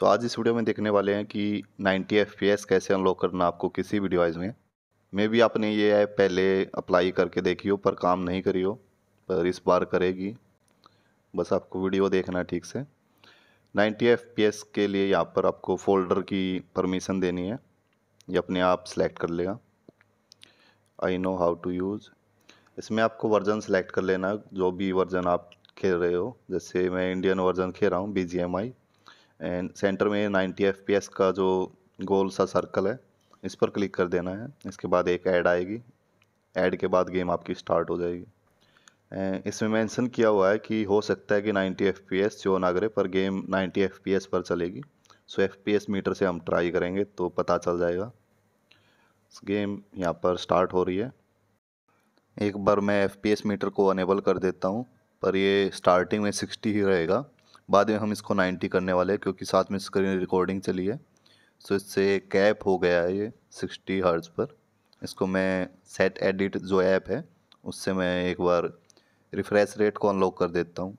सो तो so, आज इस वीडियो में देखने वाले हैं कि 90 एफ कैसे अनलॉक करना आपको किसी भी डिवाइस में मे भी आपने ये ऐप पहले अप्लाई करके देखी हो पर काम नहीं करी हो पर इस बार करेगी बस आपको वीडियो देखना ठीक से 90 एफ के लिए यहाँ पर आपको फोल्डर की परमिशन देनी है ये अपने आप सेलेक्ट कर लेगा I know how to use इसमें आपको वर्जन सेलेक्ट कर लेना जो भी वर्जन आप खेल रहे हो जैसे मैं इंडियन वर्जन खेल रहा हूँ B G M I and center में 90 एफ का जो गोल सा सर्कल है इस पर क्लिक कर देना है इसके बाद एक ऐड आएगी ऐड के बाद गेम आपकी स्टार्ट हो जाएगी इसमें मेंशन किया हुआ है कि हो सकता है कि 90 एफ पी एस जो नागरे पर गेम 90 एफ पी एस पर चलेगी so F P S meter से हम ट्राई करेंगे तो पता चल जाएगा गेम यहाँ पर स्टार्ट हो रही है एक बार मैं एफ पी एस मीटर को अनेबल कर देता हूँ पर ये स्टार्टिंग में 60 ही रहेगा बाद में हम इसको 90 करने वाले हैं क्योंकि साथ में स्क्रीन रिकॉर्डिंग चली है सो इससे कैप हो गया है ये 60 हर्ट्ज़ पर इसको मैं सेट एडिट जो ऐप है उससे मैं एक बार रिफ्रेश रेट को अनलॉक कर देता हूँ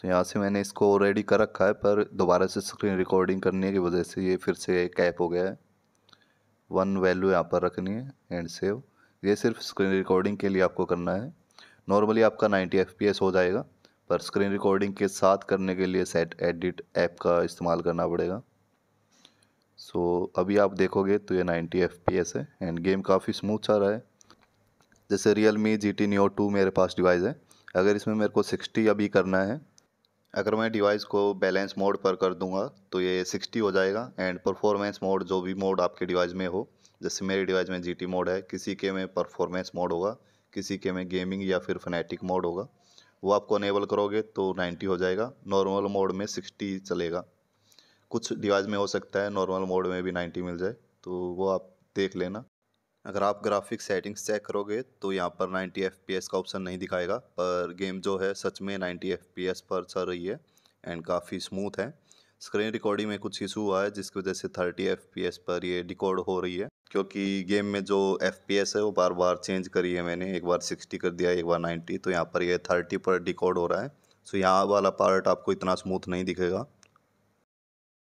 तो यहाँ से मैंने इसको ऑलरेडी कर रखा है पर दोबारा से स्क्रीन रिकॉर्डिंग करने की वजह से ये फिर से कैप हो गया है वन वैल्यू यहाँ पर रखनी है एंड सेव ये सिर्फ स्क्रीन रिकॉर्डिंग के लिए आपको करना है नॉर्मली आपका 90 एफ हो जाएगा पर स्क्रीन रिकॉर्डिंग के साथ करने के लिए सेट एडिट ऐप का इस्तेमाल करना पड़ेगा सो so, अभी आप देखोगे तो ये 90 एफ है एंड गेम काफ़ी स्मूथ चल रहा है जैसे Realme G T two मेरे पास डिवाइस है अगर इसमें मेरे को 60 अभी करना है अगर मैं डिवाइस को बैलेंस मोड पर कर दूंगा तो ये 60 हो जाएगा एंड परफॉर्मेंस मोड जो भी मोड आपके डिवाइस में हो जैसे मेरे डिवाइस में जी मोड है किसी के में परफॉर्मेंस मोड होगा किसी के में गेमिंग या फिर फनेटिक मोड होगा वो आपको अनेबल करोगे तो 90 हो जाएगा नॉर्मल मोड में 60 चलेगा कुछ डिवाइस में हो सकता है नॉर्मल मोड में भी 90 मिल जाए तो वो आप देख लेना अगर आप ग्राफिक सेटिंग्स चेक करोगे तो यहाँ पर 90 एफ का ऑप्शन नहीं दिखाएगा पर गेम जो है सच में 90 एफ पर चल रही है एंड काफ़ी स्मूथ है स्क्रीन रिकॉर्डिंग में कुछ इशू हुआ है जिसकी वजह से थर्टी एफ पर ये रिकॉर्ड हो रही है क्योंकि गेम में जो एफ है वो बार बार चेंज करी है मैंने एक बार सिक्सटी कर दिया एक बार नाइन्टी तो यहाँ पर ये थर्टी पर रिकॉर्ड हो रहा है सो यहाँ वाला पार्ट आपको इतना स्मूथ नहीं दिखेगा